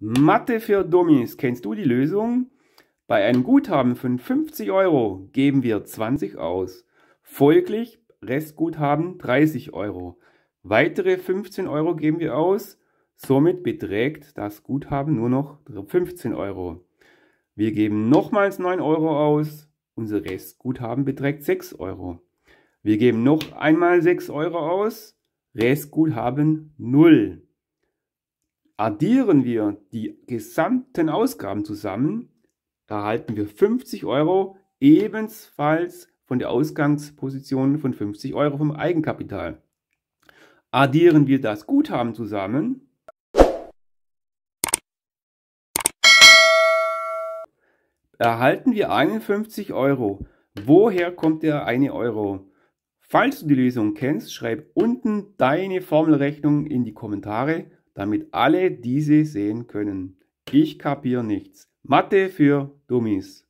Mathe für Dummies. Kennst du die Lösung? Bei einem Guthaben von 50 Euro geben wir 20 aus. Folglich Restguthaben 30 Euro. Weitere 15 Euro geben wir aus. Somit beträgt das Guthaben nur noch 15 Euro. Wir geben nochmals 9 Euro aus. Unser Restguthaben beträgt 6 Euro. Wir geben noch einmal 6 Euro aus. Restguthaben 0. Addieren wir die gesamten Ausgaben zusammen, erhalten wir 50 Euro ebenfalls von der Ausgangsposition von 50 Euro vom Eigenkapital. Addieren wir das Guthaben zusammen, erhalten wir 51 Euro. Woher kommt der 1 Euro? Falls du die Lösung kennst, schreib unten deine Formelrechnung in die Kommentare damit alle diese sehen können. Ich kapiere nichts. Mathe für Dummies.